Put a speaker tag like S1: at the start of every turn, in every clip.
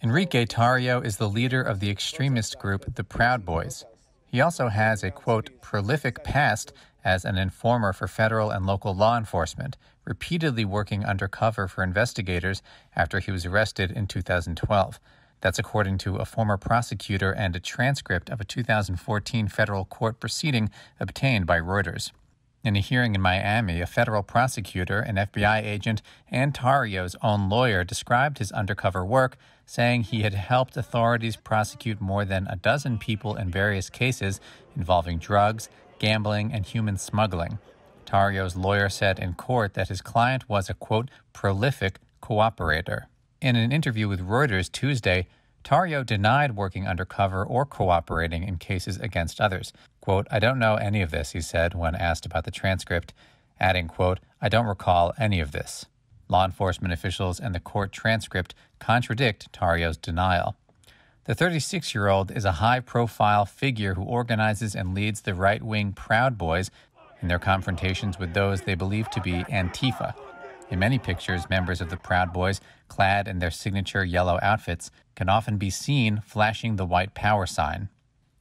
S1: Enrique Tario is the leader of the extremist group the Proud Boys. He also has a, quote, prolific past as an informer for federal and local law enforcement, repeatedly working undercover for investigators after he was arrested in 2012. That's according to a former prosecutor and a transcript of a 2014 federal court proceeding obtained by Reuters. In a hearing in Miami, a federal prosecutor, an FBI agent, and Tario's own lawyer described his undercover work, saying he had helped authorities prosecute more than a dozen people in various cases involving drugs, gambling, and human smuggling. Tario's lawyer said in court that his client was a, quote, prolific cooperator. In an interview with Reuters Tuesday, Tario denied working undercover or cooperating in cases against others. Quote, I don't know any of this, he said when asked about the transcript, adding, quote, I don't recall any of this. Law enforcement officials and the court transcript contradict Tario's denial. The 36 year old is a high profile figure who organizes and leads the right wing Proud Boys in their confrontations with those they believe to be Antifa. In many pictures, members of the Proud Boys, clad in their signature yellow outfits, can often be seen flashing the white power sign,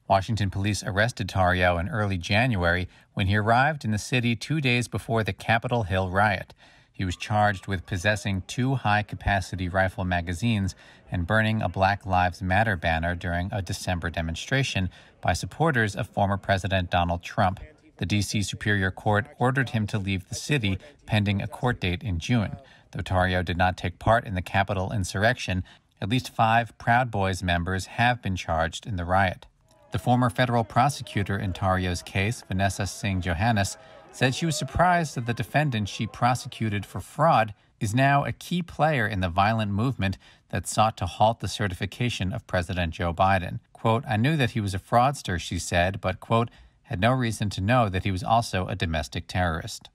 S1: Washington police arrested Tarrio in early January when he arrived in the city two days before the Capitol Hill riot. He was charged with possessing two high capacity rifle magazines and burning a Black Lives Matter banner during a December demonstration by supporters of former President Donald Trump. The D.C. Superior Court ordered him to leave the city pending a court date in June. Though Tarrio did not take part in the Capitol insurrection, at least five Proud Boys members have been charged in the riot. The former federal prosecutor in Tario's case, Vanessa Singh Johannes, said she was surprised that the defendant she prosecuted for fraud is now a key player in the violent movement that sought to halt the certification of President Joe Biden. Quote, I knew that he was a fraudster, she said, but, quote, had no reason to know that he was also a domestic terrorist.